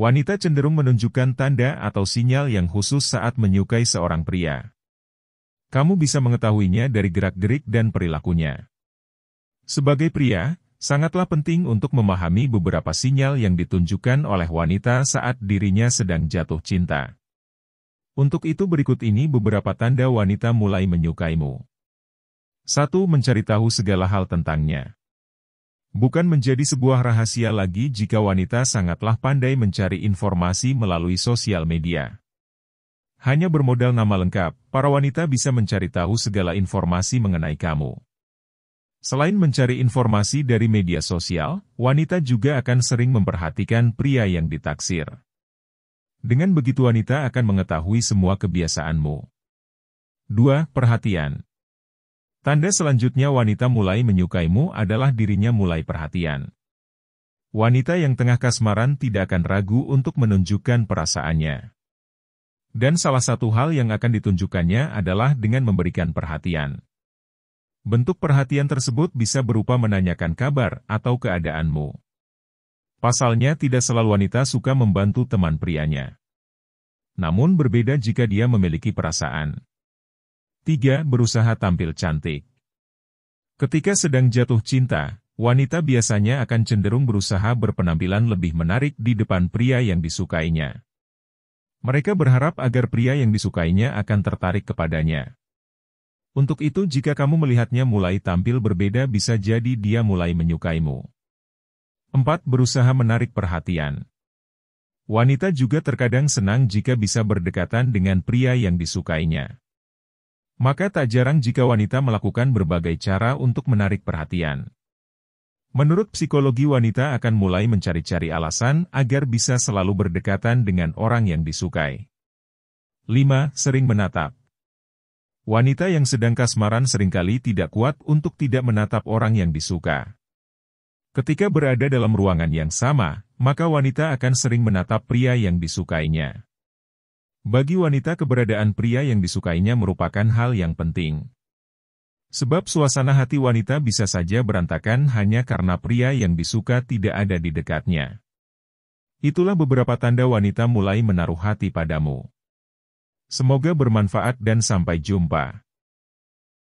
Wanita cenderung menunjukkan tanda atau sinyal yang khusus saat menyukai seorang pria. Kamu bisa mengetahuinya dari gerak-gerik dan perilakunya. Sebagai pria, sangatlah penting untuk memahami beberapa sinyal yang ditunjukkan oleh wanita saat dirinya sedang jatuh cinta. Untuk itu berikut ini beberapa tanda wanita mulai menyukaimu. 1. Mencari tahu segala hal tentangnya. Bukan menjadi sebuah rahasia lagi jika wanita sangatlah pandai mencari informasi melalui sosial media. Hanya bermodal nama lengkap, para wanita bisa mencari tahu segala informasi mengenai kamu. Selain mencari informasi dari media sosial, wanita juga akan sering memperhatikan pria yang ditaksir. Dengan begitu wanita akan mengetahui semua kebiasaanmu. 2. Perhatian Tanda selanjutnya wanita mulai menyukaimu adalah dirinya mulai perhatian. Wanita yang tengah kasmaran tidak akan ragu untuk menunjukkan perasaannya. Dan salah satu hal yang akan ditunjukkannya adalah dengan memberikan perhatian. Bentuk perhatian tersebut bisa berupa menanyakan kabar atau keadaanmu. Pasalnya tidak selalu wanita suka membantu teman prianya. Namun berbeda jika dia memiliki perasaan. 3. Berusaha tampil cantik. Ketika sedang jatuh cinta, wanita biasanya akan cenderung berusaha berpenampilan lebih menarik di depan pria yang disukainya. Mereka berharap agar pria yang disukainya akan tertarik kepadanya. Untuk itu jika kamu melihatnya mulai tampil berbeda bisa jadi dia mulai menyukaimu. 4. Berusaha menarik perhatian. Wanita juga terkadang senang jika bisa berdekatan dengan pria yang disukainya. Maka tak jarang jika wanita melakukan berbagai cara untuk menarik perhatian. Menurut psikologi wanita akan mulai mencari-cari alasan agar bisa selalu berdekatan dengan orang yang disukai. 5. Sering menatap Wanita yang sedang kasmaran seringkali tidak kuat untuk tidak menatap orang yang disuka. Ketika berada dalam ruangan yang sama, maka wanita akan sering menatap pria yang disukainya. Bagi wanita keberadaan pria yang disukainya merupakan hal yang penting. Sebab suasana hati wanita bisa saja berantakan hanya karena pria yang disuka tidak ada di dekatnya. Itulah beberapa tanda wanita mulai menaruh hati padamu. Semoga bermanfaat dan sampai jumpa.